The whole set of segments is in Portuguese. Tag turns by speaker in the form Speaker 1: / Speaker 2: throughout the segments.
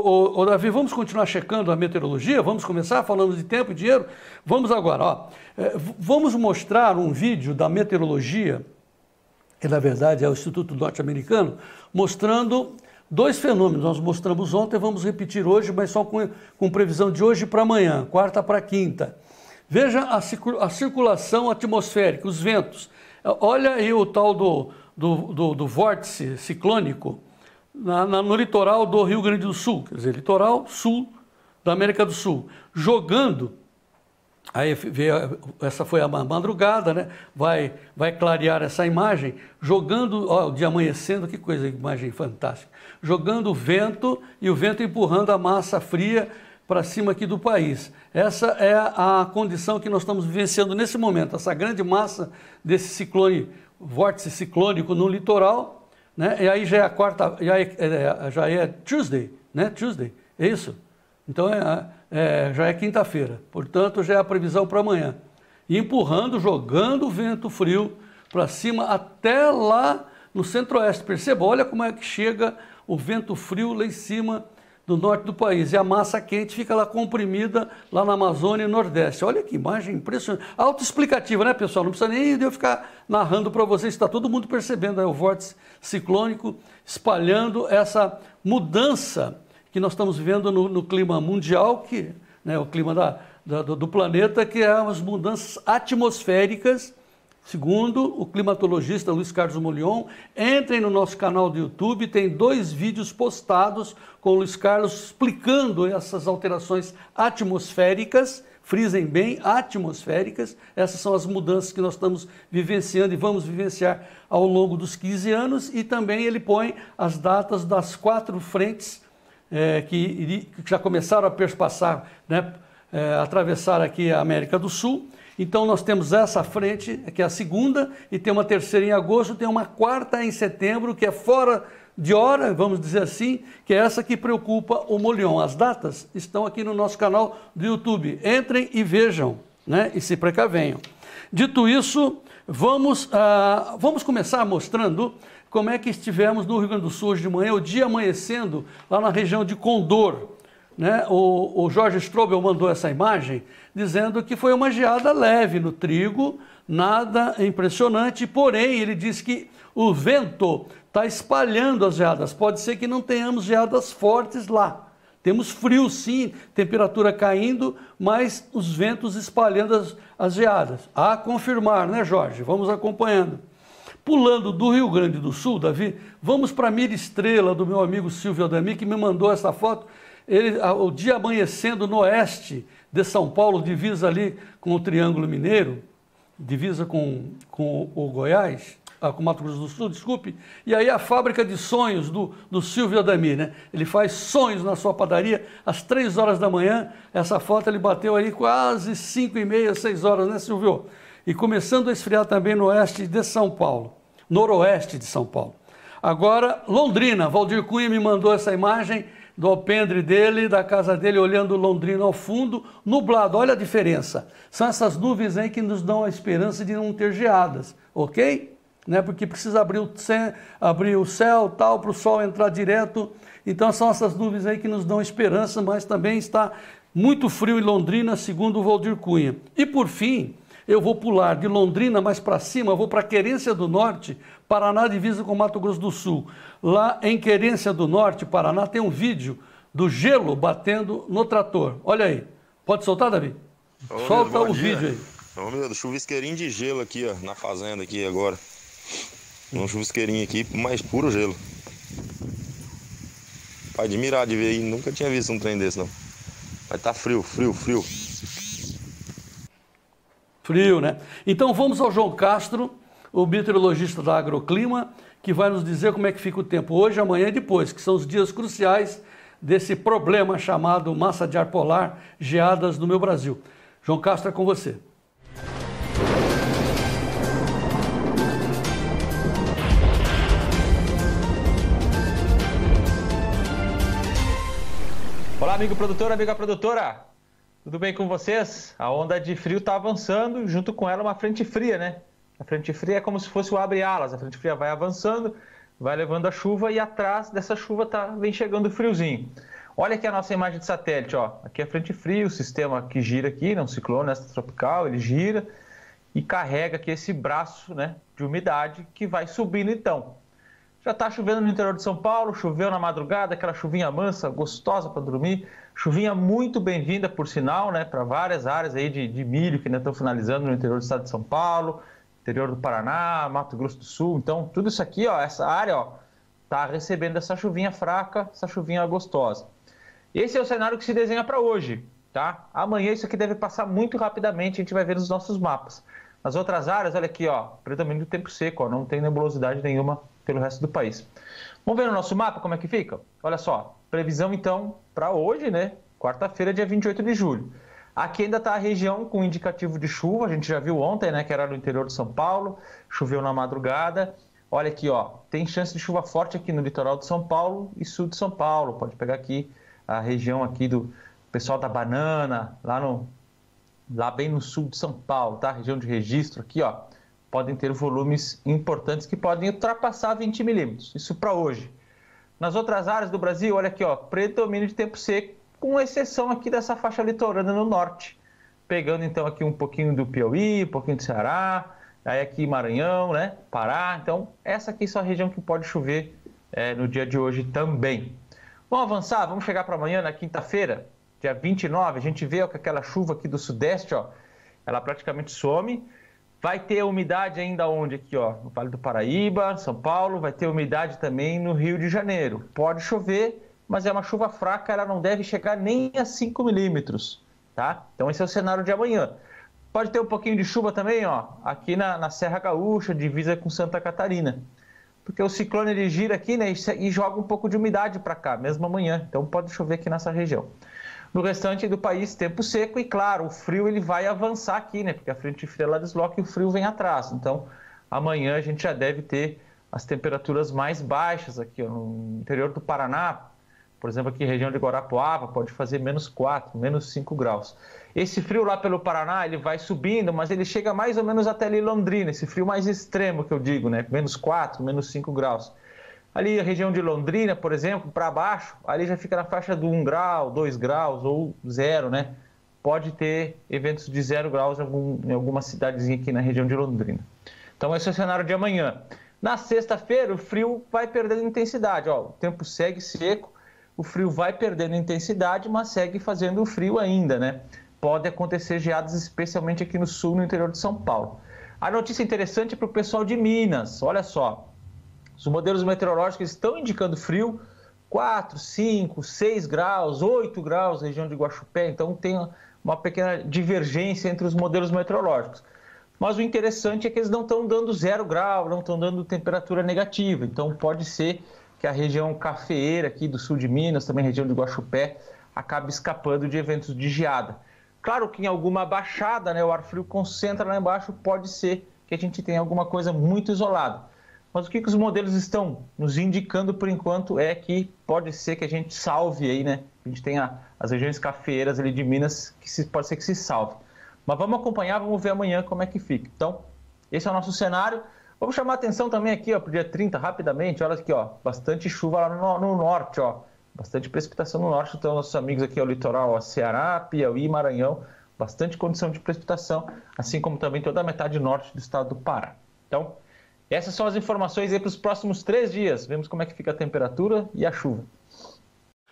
Speaker 1: ô, ô, Davi, vamos continuar checando a meteorologia? Vamos começar falando de tempo e dinheiro? Vamos agora, ó. É, vamos mostrar um vídeo da meteorologia, que na verdade é o Instituto Norte-Americano, mostrando dois fenômenos. Nós mostramos ontem, vamos repetir hoje, mas só com, com previsão de hoje para amanhã, quarta para quinta. Veja a, a circulação atmosférica, os ventos. Olha aí o tal do, do, do, do vórtice ciclônico na, na, no litoral do Rio Grande do Sul, quer dizer, litoral sul da América do Sul, jogando. Aí veio, essa foi a madrugada, né? Vai, vai clarear essa imagem, jogando, ó, de amanhecendo, que coisa, imagem fantástica. Jogando o vento e o vento empurrando a massa fria para cima aqui do país. Essa é a condição que nós estamos vivenciando nesse momento, essa grande massa desse ciclone, vórtice ciclônico no litoral, né? E aí já é a quarta, e aí é, é, já é Tuesday, né? Tuesday, é isso? Então é, é já é quinta-feira, portanto já é a previsão para amanhã. E empurrando, jogando o vento frio para cima até lá no centro-oeste. Perceba, olha como é que chega o vento frio lá em cima do norte do país. E a massa quente fica lá comprimida, lá na Amazônia e Nordeste. Olha que imagem impressionante. Autoexplicativa, né, pessoal? Não precisa nem eu ficar narrando para vocês, está todo mundo percebendo o vórtice ciclônico espalhando essa mudança que nós estamos vivendo no, no clima mundial, que né, o clima da, da, do planeta, que é as mudanças atmosféricas Segundo o climatologista Luiz Carlos Molion, entrem no nosso canal do YouTube, tem dois vídeos postados com o Luiz Carlos explicando essas alterações atmosféricas. Frisem bem, atmosféricas, essas são as mudanças que nós estamos vivenciando e vamos vivenciar ao longo dos 15 anos, e também ele põe as datas das quatro frentes é, que, que, já começaram a perspassar, né, é, atravessar aqui a América do Sul, então nós temos essa frente, que é a segunda, e tem uma terceira em agosto, tem uma quarta em setembro, que é fora de hora, vamos dizer assim, que é essa que preocupa o Molion. As datas estão aqui no nosso canal do YouTube. Entrem e vejam, né? E se precavenham. Dito isso, vamos, ah, vamos começar mostrando como é que estivemos no Rio Grande do Sul hoje de manhã, o dia amanhecendo lá na região de Condor. Né? O, o Jorge Strobel mandou essa imagem dizendo que foi uma geada leve no trigo, nada impressionante, porém ele diz que o vento está espalhando as geadas. Pode ser que não tenhamos geadas fortes lá. Temos frio sim, temperatura caindo, mas os ventos espalhando as, as geadas. A confirmar, né, Jorge? Vamos acompanhando. Pulando do Rio Grande do Sul, Davi, vamos para Mira Estrela, do meu amigo Silvio Adami, que me mandou essa foto ele, o dia amanhecendo no oeste de São Paulo, divisa ali com o Triângulo Mineiro, divisa com, com o Goiás, ah, com Mato Grosso do Sul, desculpe. E aí a fábrica de sonhos do, do Silvio Adamir, né? Ele faz sonhos na sua padaria às três horas da manhã. Essa foto ele bateu aí quase cinco e meia, seis horas, né, Silvio? E começando a esfriar também no oeste de São Paulo, noroeste de São Paulo. Agora, Londrina, Valdir Cunha me mandou essa imagem do alpendre dele, da casa dele, olhando Londrina ao fundo, nublado. Olha a diferença. São essas nuvens aí que nos dão a esperança de não ter geadas, ok? Né? Porque precisa abrir o, céu, abrir o céu tal, para o sol entrar direto. Então são essas nuvens aí que nos dão esperança, mas também está muito frio em Londrina, segundo o Valdir Cunha. E por fim, eu vou pular de Londrina mais para cima, vou para Querência do Norte, Paraná divisa com Mato Grosso do Sul. Lá em Querência do Norte, Paraná, tem um vídeo do gelo batendo no trator. Olha aí. Pode soltar, Davi? Ô, Solta o dia. vídeo
Speaker 2: aí. Ô, meu Deus, chuvisqueirinho de gelo aqui, ó, na fazenda aqui agora. Um chuvisqueirinho aqui, mais puro gelo. Pra admirar de ver aí, nunca
Speaker 1: tinha visto um trem desse, não. Vai tá frio, frio, frio. Frio, né? Então vamos ao João Castro, o meteorologista da Agroclima, que vai nos dizer como é que fica o tempo hoje, amanhã e depois, que são os dias cruciais desse problema chamado massa de ar polar, geadas no meu Brasil. João Castro, é com você.
Speaker 2: Olá, amigo produtor, amiga produtora. Tudo bem com vocês? A onda de frio está avançando, junto com ela uma frente fria, né? A frente fria é como se fosse o abre-alas, a frente fria vai avançando, vai levando a chuva e atrás dessa chuva tá, vem chegando o friozinho. Olha aqui a nossa imagem de satélite, ó. Aqui é a frente fria, o sistema que gira aqui, não né? um ciclone Tropical, ele gira e carrega aqui esse braço, né, de umidade que vai subindo então. Já está chovendo no interior de São Paulo, choveu na madrugada, aquela chuvinha mansa, gostosa para dormir. Chuvinha muito bem-vinda, por sinal, né, para várias áreas aí de, de milho que ainda estão finalizando no interior do estado de São Paulo, interior do Paraná, Mato Grosso do Sul. Então, tudo isso aqui, ó, essa área, ó, tá recebendo essa chuvinha fraca, essa chuvinha gostosa. Esse é o cenário que se desenha para hoje, tá? Amanhã isso aqui deve passar muito rapidamente, a gente vai ver nos nossos mapas. Nas outras áreas, olha aqui, ó, predomínio do tempo seco, ó, não tem nebulosidade nenhuma pelo resto do país. Vamos ver no nosso mapa como é que fica? Olha só, previsão então para hoje, né? Quarta-feira, dia 28 de julho. Aqui ainda está a região com indicativo de chuva, a gente já viu ontem, né, que era no interior de São Paulo, choveu na madrugada. Olha aqui, ó, tem chance de chuva forte aqui no litoral de São Paulo e sul de São Paulo. Pode pegar aqui a região aqui do pessoal da Banana, lá no lá bem no sul de São Paulo, tá? Região de registro aqui, ó podem ter volumes importantes que podem ultrapassar 20 milímetros. Isso para hoje. Nas outras áreas do Brasil, olha aqui, ó, predomínio de tempo seco, com exceção aqui dessa faixa litorânea no norte. Pegando então aqui um pouquinho do Piauí, um pouquinho do Ceará, aí aqui Maranhão, né? Pará. Então, essa aqui é só a região que pode chover é, no dia de hoje também. Vamos avançar, vamos chegar para amanhã, na quinta-feira, dia 29. A gente vê ó, que aquela chuva aqui do sudeste, ó, ela praticamente some Vai ter umidade ainda onde aqui, ó, no Vale do Paraíba, São Paulo, vai ter umidade também no Rio de Janeiro. Pode chover, mas é uma chuva fraca, ela não deve chegar nem a 5 milímetros, tá? Então esse é o cenário de amanhã. Pode ter um pouquinho de chuva também, ó, aqui na, na Serra Gaúcha, divisa com Santa Catarina. Porque o ciclone ele gira aqui, né, e, e joga um pouco de umidade para cá, mesmo amanhã. Então pode chover aqui nessa região. No restante do país, tempo seco e claro, o frio ele vai avançar aqui, né? Porque a frente fria ela desloca e o frio vem atrás. Então, amanhã a gente já deve ter as temperaturas mais baixas aqui ó, no interior do Paraná, por exemplo, aqui região de Guarapuava, pode fazer menos 4, menos 5 graus. Esse frio lá pelo Paraná, ele vai subindo, mas ele chega mais ou menos até ali Londrina, esse frio mais extremo que eu digo, né? Menos 4, menos 5 graus. Ali a região de Londrina, por exemplo, para baixo, ali já fica na faixa do 1 grau, 2 graus ou zero, né? Pode ter eventos de zero graus em, algum, em alguma cidadezinha aqui na região de Londrina. Então esse é o cenário de amanhã. Na sexta-feira, o frio vai perdendo intensidade. Ó, o tempo segue seco, o frio vai perdendo intensidade, mas segue fazendo frio ainda, né? Pode acontecer geadas, especialmente aqui no sul, no interior de São Paulo. A notícia interessante é para o pessoal de Minas. Olha só, os modelos meteorológicos estão indicando frio, 4, 5, 6 graus, 8 graus, região de Guaxupé, então tem uma pequena divergência entre os modelos meteorológicos. Mas o interessante é que eles não estão dando zero grau, não estão dando temperatura negativa. Então pode ser que a região cafeeira aqui do sul de Minas, também região de Guaxupé, acabe escapando de eventos de geada. Claro que em alguma baixada, né, o ar frio concentra lá embaixo, pode ser que a gente tenha alguma coisa muito isolada. Mas o que, que os modelos estão nos indicando por enquanto é que pode ser que a gente salve aí, né? A gente tem as regiões cafeeiras ali de Minas que se, pode ser que se salve. Mas vamos acompanhar, vamos ver amanhã como é que fica. Então, esse é o nosso cenário. Vamos chamar atenção também aqui para o dia 30, rapidamente. Olha aqui, ó, bastante chuva lá no, no, norte, ó. Bastante precipitação no norte. Então, nossos amigos aqui ao litoral, ó, Ceará, Piauí, Maranhão. Bastante condição de precipitação, assim como também toda a metade norte do estado do Pará. Então, essas são as informações aí para os
Speaker 1: próximos três dias. Vemos como é que fica a temperatura e a chuva.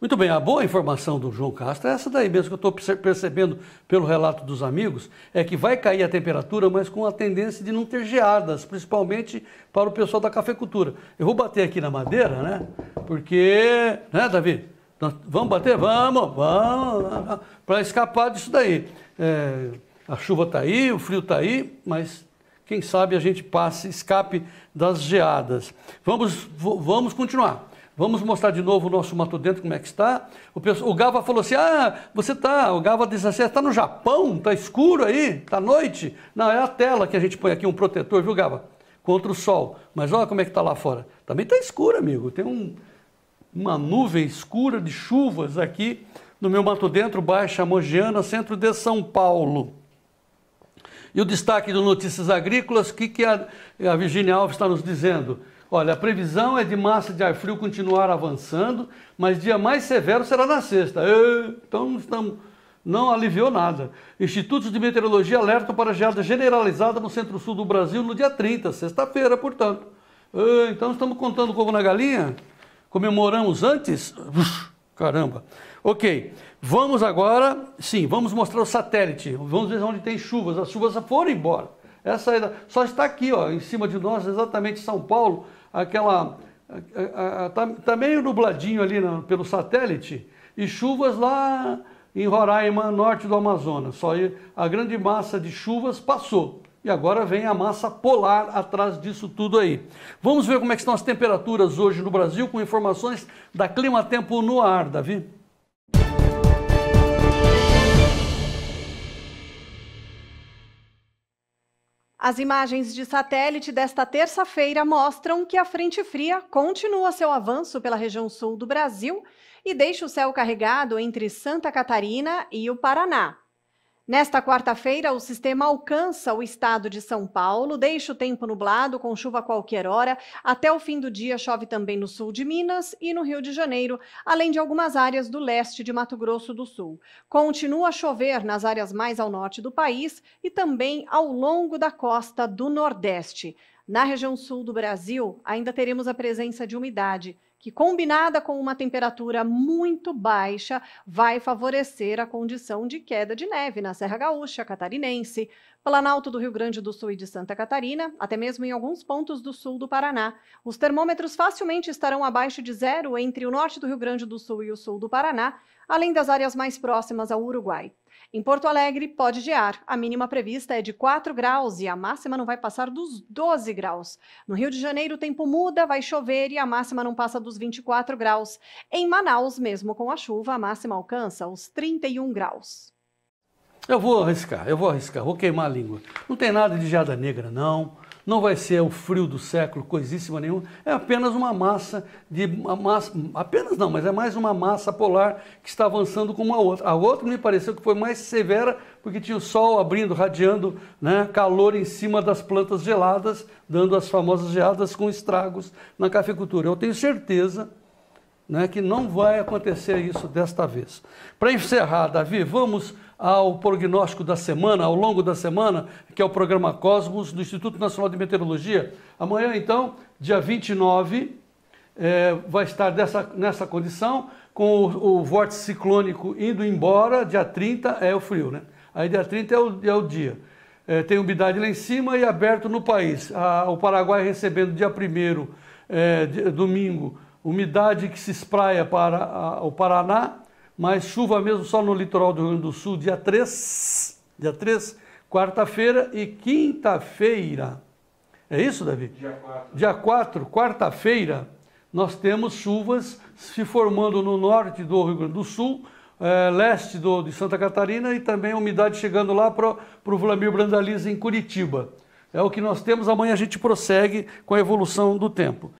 Speaker 1: Muito bem, a boa informação do João Castro é essa daí mesmo que eu estou percebendo pelo relato dos amigos, é que vai cair a temperatura, mas com a tendência de não ter geadas, principalmente para o pessoal da cafeicultura. Eu vou bater aqui na madeira, né? Porque, né, Davi? vamos bater? Vamos, vamos, para escapar disso daí. É, a chuva está aí, o frio está aí, mas quem sabe a gente passe, escape das geadas. Vamos, vamos continuar. Vamos mostrar de novo o nosso Mato Dentro, como é que está. O, pessoal, o Gava falou assim, ah, você tá, o Gava 17, assim, está no Japão, está escuro aí, está noite. Não, é a tela que a gente põe aqui, um protetor, viu, Gava? Contra o sol. Mas olha como é que está lá fora. Também está escuro, amigo. Tem um, uma nuvem escura de chuvas aqui no meu Mato Dentro, Baixa Mogiana, centro de São Paulo. E o destaque do Notícias Agrícolas, o que, que a, a Virginia Alves está nos dizendo? Olha, a previsão é de massa de ar frio continuar avançando, mas dia mais severo será na sexta. Então não, estamos, não aliviou nada. Institutos de meteorologia alertam para geada generalizada no centro-sul do Brasil no dia 30, sexta-feira, portanto. Então estamos contando como na galinha? Comemoramos antes? Uf. Caramba. Ok, vamos agora, sim, vamos mostrar o satélite. Vamos ver onde tem chuvas. As chuvas foram embora. Essa era, é só está aqui, ó, em cima de nós, exatamente São Paulo, aquela. Está tá meio nubladinho ali pelo satélite, e chuvas lá em Roraima, norte do Amazonas. Só a grande massa de chuvas passou. E agora vem a massa polar atrás disso tudo aí. Vamos ver como é estão as temperaturas hoje no Brasil com informações da Clima Tempo no ar, Davi.
Speaker 3: As imagens de satélite desta terça-feira mostram que a frente fria continua seu avanço pela região sul do Brasil e deixa o céu carregado entre Santa Catarina e o Paraná. Nesta quarta-feira, o sistema alcança o estado de São Paulo, deixa o tempo nublado, com chuva a qualquer hora. Até o fim do dia, chove também no sul de Minas e no Rio de Janeiro, além de algumas áreas do leste de Mato Grosso do Sul. Continua a chover nas áreas mais ao norte do país e também ao longo da costa do Nordeste. Na região sul do Brasil, ainda teremos a presença de umidade que combinada com uma temperatura muito baixa, vai favorecer a condição de queda de neve na Serra Gaúcha, Catarinense, Planalto do Rio Grande do Sul e de Santa Catarina, até mesmo em alguns pontos do sul do Paraná. Os termômetros facilmente estarão abaixo de zero entre o norte do Rio Grande do Sul e o sul do Paraná, além das áreas mais próximas ao Uruguai. Em Porto Alegre, pode gear. A mínima prevista é de 4 graus e a máxima não vai passar dos 12 graus. No Rio de Janeiro, o tempo muda, vai chover e a máxima não passa dos 24 graus. Em Manaus, mesmo com a chuva, a máxima alcança os 31 graus.
Speaker 1: Eu vou arriscar, eu vou arriscar, vou queimar a língua. Não tem nada de geada negra, não não vai ser o frio do século, coisíssima nenhuma, é apenas uma massa de uma massa, apenas não, mas é mais uma massa polar que está avançando com uma outra. A outra me pareceu que foi mais severa porque tinha o sol abrindo, radiando né, calor em cima das plantas geladas, dando as famosas geadas com estragos na cafeicultura. Eu tenho certeza né, que não vai acontecer isso desta vez. Para encerrar, Davi, vamos ao prognóstico da semana, ao longo da semana, que é o programa Cosmos do Instituto Nacional de Meteorologia. Amanhã, então, dia 29, é, vai estar dessa, nessa condição, com o, o, vórtice ciclônico indo embora, dia 30 é o frio, né? Aí dia 30 é o, é o dia. É, tem umidade lá em cima e aberto no país. A, o Paraguai recebendo dia 1 é, domingo Umidade que se espraia para a, o Paraná, mas chuva mesmo só no litoral do Rio Grande do Sul, dia 3, dia 3, quarta-feira e quinta-feira. É isso, Davi? Dia 4. Dia 4, quarta-feira, nós temos chuvas se formando no norte do Rio Grande do Sul, é, leste do, de Santa Catarina e também umidade chegando lá para o Vlamir Brandaliz em Curitiba. É o que nós temos. Amanhã a gente prossegue com a evolução do tempo.